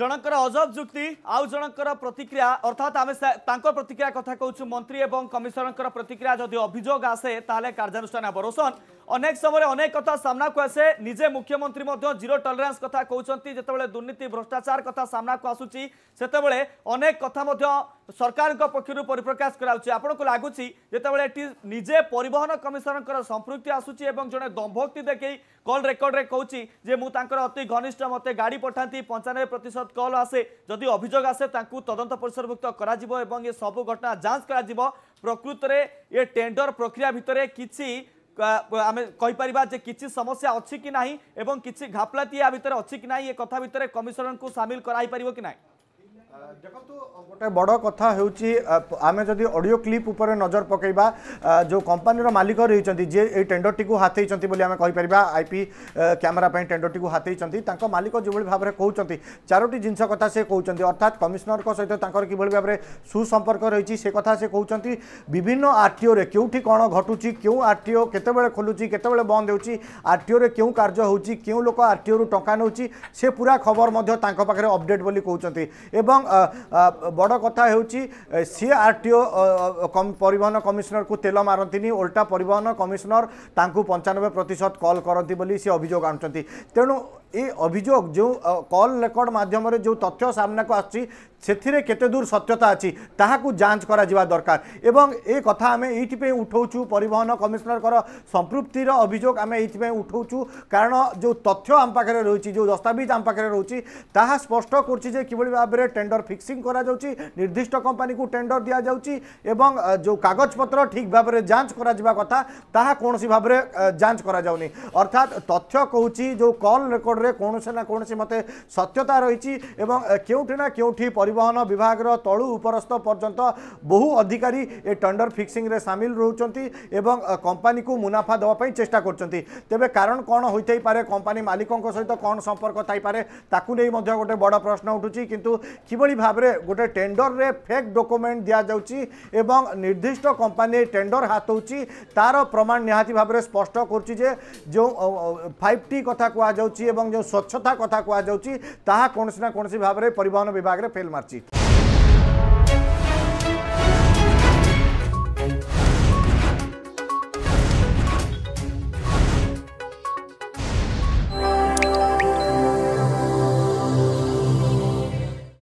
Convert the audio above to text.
জনকর অজব যুক্তি আউ জনকর প্রতিক্রিয়া অর্থাৎ আমি তাঁর প্রতিক্রিয়া কথা কৌছু মন্ত্রী এবং কমিশনর প্রতিক্রিয়া যদি অভিযোগ আসে তাহলে কার্যানুষ্ঠান হব রোশন অনেক সময় অনেক কথা সামনাকু আসে নিজে মুখ্যমন্ত্রী মধ্য জিরো টলরেন্স কথা কৌছন্তি যেতবেলে দুর্নীতি ভ্রষ্টাচার কথা সামনাকু আসুচি সেতবেলে অনেক কথা মধ্য সরকারଙ୍କ পক্ষରୁ ପରିପ୍ରକାଶ କରାଯାଉଛି ଆପଣଙ୍କୁ লাগুচি ଯେତେବେଳେ এটি নিজে ପରିବହନ କମିଶନରଙ୍କର ସମ୍ପୃକ୍ତି আসুচি এবং ଜଣେ দম্ভক্তি ଦେଖେଇ কল ରେକର୍ଡରେ କହୁଛି যে মু ତାଙ୍କର অতি ঘনিষ্ঠ ମୋତେ ଗାଡ଼ି ପଠାନ୍ତି ପଞ୍ଚାନବେ ପ୍ରତିଶତ प्रतिशत कल आसे जदि अभोग आसे तदंत परिसरभुक्त कर सबू घटना जांच कर प्रकृत में ये टेंडर प्रक्रिया भितर किसी ଆମେ କହିପାରିବା ଯେ କିଛି ସମସ୍ୟା ଅଛି କି ନାହିଁ ଏବଂ କିଛି ଘାପଲାତି ୟା ଭିତରେ ଅଛି କି ନାହିଁ ଏ କଥା ଭିତରେ କମିଶନରଙ୍କୁ ସାମିଲ କରାଯାଇପାରିବ କି ନାହିଁ ଦେଖନ୍ତୁ ଗୋଟେ ବଡ଼ କଥା ହେଉଛି ଆମେ ଯଦି ଅଡ଼ିଓ କ୍ଲିପ୍ ଉପରେ ନଜର ପକାଇବା ଯେଉଁ କମ୍ପାନୀର ମାଲିକ ରହିଛନ୍ତି ଯିଏ ଏଇ ଟେଣ୍ଡରଟିକୁ ହାତେଇଛନ୍ତି ବୋଲି ଆମେ କହିପାରିବା ଆଇ ପି କ୍ୟାମେରା ପାଇଁ ଟେଣ୍ଡରଟିକୁ ହାତେଇଛନ୍ତି ତାଙ୍କ ମାଲିକ ଯେଭଳି ଭାବରେ କହୁଛନ୍ତି ଚାରୋଟି ଜିନିଷ କଥା ସେ କହୁଛନ୍ତି ଅର୍ଥାତ୍ କମିଶନରଙ୍କ ସହିତ ତାଙ୍କର କିଭଳି ଭାବରେ ସୁସମ୍ପର୍କ ରହିଛି ସେ କଥା ସେ କହୁଛନ୍ତି ବିଭିନ୍ନ ଆର୍ଟିଓରେ କେଉଁଠି କ'ଣ ଘଟୁଛି କେଉଁ ଆର୍ଟିଓ କେତେବେଳେ ଖୋଲୁଛି କେତେବେଳେ ବନ୍ଦ ହେଉଛି ଆର୍ଟିଓରେ କେଉଁ କାର୍ଯ୍ୟ ହେଉଛି କେଉଁ ଲୋକ ଆର୍ଟିଓରୁ ଟଙ୍କା ନେଉଛି ସେ ପୁରା ଖବର ମଧ୍ୟ ତାଙ୍କ ପାଖରେ ଅପଡେଟ୍ ବୋଲି କହୁଛନ୍ତି ଏବଂ বড় কথা হচ্ছে সি আরটিও পরিবহন কমিশনর কু তেল মারতিনি ওল্টা পরিবহন কমিশনর তাঁকু পঞ্চানবে প্রতিশত কল করতে বলে সে অভিযোগ আনুচান তেণু এই অভিযোগ যে কল রেকর্ড মাধ্যমে যে তথ্য সামনাকু আসছে সেথিরে কেতে দূর সত্যতা আছে তাহাকু যাঞ্চ করা যাওয়া দরকার এবং এই কথা আমি এইপাই উঠাউছু পরিবহন কমিশনরকর সম্পৃক্তির অভিযোগ আমি এইপাই উঠাউছু কারণ যে তথ্য আম পাখে রয়েছে যে দস্তাবিজ আম পাখে রয়েছে তাহা স্পষ্ট করছে যে কিভাবে ভাবে টেন্ডর ফিক্সিং করাযাচ্ছে নির্দিষ্ট কোম্পানি টেন্ডর দিয়া যাচ্ছে এবং যে কাগজপত্র ঠিক ভাবে যাঞ্চ করা কথা তাহা কোণী ভাবে যাঞ্চ করা যাওনি অর্থাৎ তথ্য কৌচি যে কল রেকর্ডরে কোণী না কোণী মতে সত্যতা রয়েছে এবং কেউটি না কেউটি পরিবহন বিভাগর তলু উপরস্থ পর্যন্ত বহু অধিকারী এ টেন্ডর ফিক্সিংরে সামিল রয়েছেন এবং কোম্পানি মুনাফা দেওয়া চেষ্টা করছেন তেবে কারণ কণ হয়ে পারে কোম্পানি মালিকঙ্ সহ কণ সম্পর্ক থাইপরে তাকে নিয়ে গোটে বড় প্রশ্ন উঠুছি কিন্তু কিভাবে କିଭଳି ଭାବରେ ଗୋଟେ ଟେଣ୍ଡରରେ ଫେକ୍ ଡକୁମେଣ୍ଟ ଦିଆଯାଉଛି ଏବଂ ନିର୍ଦ୍ଦିଷ୍ଟ କମ୍ପାନୀ ଟେଣ୍ଡର ହାତଉଛି ତାର ପ୍ରମାଣ ନିହାତି ଭାବରେ ସ୍ପଷ୍ଟ କରୁଛି ଯେ ଯେଉଁ ଫାଇଭ୍ ଟି କଥା କୁହାଯାଉଛି ଏବଂ ଯେଉଁ ସ୍ୱଚ୍ଛତା କଥା କୁହାଯାଉଛି ତାହା କୌଣସି ନା କୌଣସି ଭାବରେ ପରିବହନ ବିଭାଗରେ ଫେଲ୍ ମାରିଛି